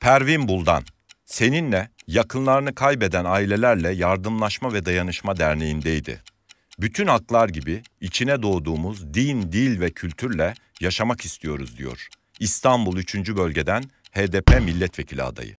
Pervin Buldan, seninle yakınlarını kaybeden ailelerle Yardımlaşma ve Dayanışma Derneği'ndeydi. Bütün haklar gibi içine doğduğumuz din, dil ve kültürle yaşamak istiyoruz diyor. İstanbul 3. Bölgeden HDP milletvekili adayı.